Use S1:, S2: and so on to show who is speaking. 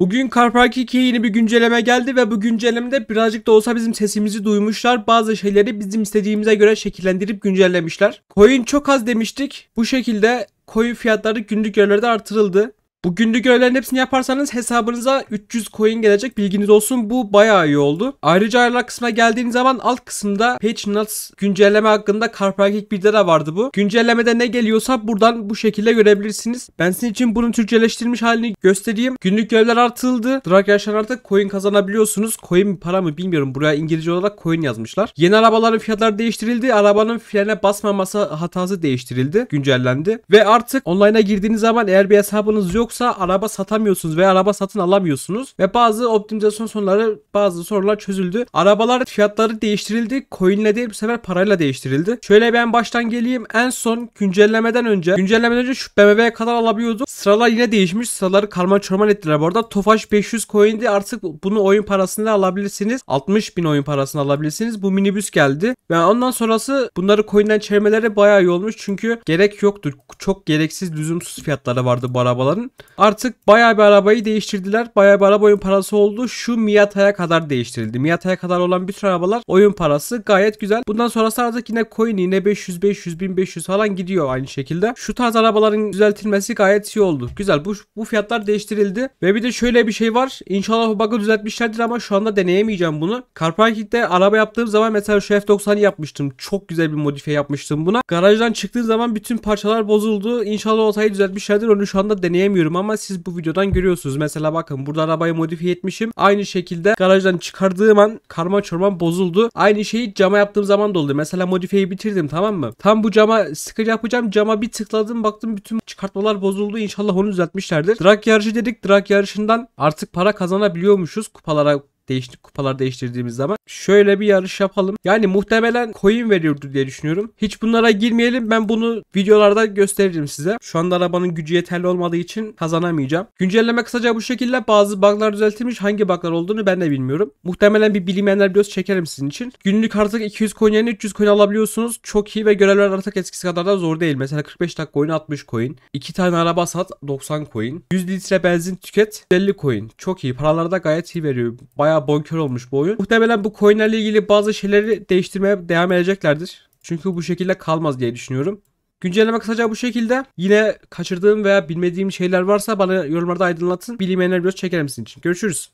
S1: Bugün Carpark 2'ye yeni bir güncelleme geldi ve bu güncellemede birazcık da olsa bizim sesimizi duymuşlar. Bazı şeyleri bizim istediğimize göre şekillendirip güncellemişler. Coin çok az demiştik. Bu şekilde coin fiyatları günlük yerlerde artırıldı. Bu günlük görevlerin hepsini yaparsanız hesabınıza 300 coin gelecek bilginiz olsun. Bu bayağı iyi oldu. Ayrıca ayarlar kısmına geldiğiniz zaman alt kısımda Page Nuts güncelleme hakkında Carparkik bir de vardı bu. Güncellemede ne geliyorsa buradan bu şekilde görebilirsiniz. Ben sizin için bunun Türkçeleştirilmiş halini göstereyim. Günlük görevler artıldı. Drag yarışlar artık coin kazanabiliyorsunuz. Coin para mı bilmiyorum. Buraya İngilizce olarak coin yazmışlar. Yeni arabaların fiyatları değiştirildi. Arabanın frene basmaması hatası değiştirildi. Güncellendi. Ve artık online'a girdiğiniz zaman eğer bir hesabınız yoksa yoksa araba satamıyorsunuz veya araba satın alamıyorsunuz. Ve bazı optimizasyon sorunları bazı sorular çözüldü. Arabalar fiyatları değiştirildi. Coin değil bu sefer parayla değiştirildi. Şöyle ben baştan geleyim. En son güncellemeden önce güncellemeden önce şu BMW'ye kadar alabiliyordu. Sıralar yine değişmiş. Sıraları karman çorman ettiler bu arada. Tofaş 500 coin'di. Artık bunu oyun parasıyla alabilirsiniz. 60 bin oyun parasını alabilirsiniz. Bu minibüs geldi. Ve ondan sonrası bunları coin'den çevirmeleri bayağı iyi olmuş. Çünkü gerek yoktur Çok gereksiz lüzumsuz fiyatları vardı bu arabaların. Artık bayağı bir arabayı değiştirdiler. Bayağı bir araba oyun parası oldu. Şu Miata'ya kadar değiştirildi. Miata'ya kadar olan bütün arabalar oyun parası. Gayet güzel. Bundan sonrası artık yine coin yine 500, 500, 1500 falan gidiyor aynı şekilde. Şu tarz arabaların düzeltilmesi gayet iyi oldu. Güzel. Bu, bu fiyatlar değiştirildi. Ve bir de şöyle bir şey var. İnşallah bu bug'ı düzeltmişlerdir ama şu anda deneyemeyeceğim bunu. Carparking'de araba yaptığım zaman mesela şu F90'ı yapmıştım. Çok güzel bir modifiye yapmıştım buna. Garajdan çıktığı zaman bütün parçalar bozuldu. İnşallah o hatayı düzeltmişlerdir. Onu şu anda deneyemiyorum bilmiyorum ama siz bu videodan görüyorsunuz. Mesela bakın burada arabayı modifiye etmişim. Aynı şekilde garajdan çıkardığım an karma çorman bozuldu. Aynı şeyi cama yaptığım zaman da oldu. Mesela modifiyeyi bitirdim tamam mı? Tam bu cama sıkıcı yapacağım. Cama bir tıkladım baktım bütün çıkartmalar bozuldu. İnşallah onu düzeltmişlerdir. Drag yarışı dedik. Drag yarışından artık para kazanabiliyormuşuz kupalara değiş kupalar değiştirdiğimiz zaman şöyle bir yarış yapalım. Yani muhtemelen coin veriyordu diye düşünüyorum. Hiç bunlara girmeyelim. Ben bunu videolarda gösteririm size. Şu anda arabanın gücü yeterli olmadığı için kazanamayacağım. Güncelleme kısaca bu şekilde. Bazı bug'lar düzeltilmiş. Hangi bug'lar olduğunu ben de bilmiyorum. Muhtemelen bir bilinmeyenler videosu çekerim sizin için. Günlük artık 200 coin yerine 300 coin alabiliyorsunuz. Çok iyi ve görevler artık eskisi kadar da zor değil. Mesela 45 dakika oyun 60 coin. 2 tane araba sat 90 coin. 100 litre benzin tüket 50 coin. Çok iyi. Paralarda gayet iyi veriyor. baya bayağı bonkör olmuş bu oyun. Muhtemelen bu coinlerle ilgili bazı şeyleri değiştirmeye devam edeceklerdir. Çünkü bu şekilde kalmaz diye düşünüyorum. Güncelleme kısaca bu şekilde. Yine kaçırdığım veya bilmediğim şeyler varsa bana yorumlarda aydınlatın. Bilinmeyenler biraz çeker misin için. Görüşürüz.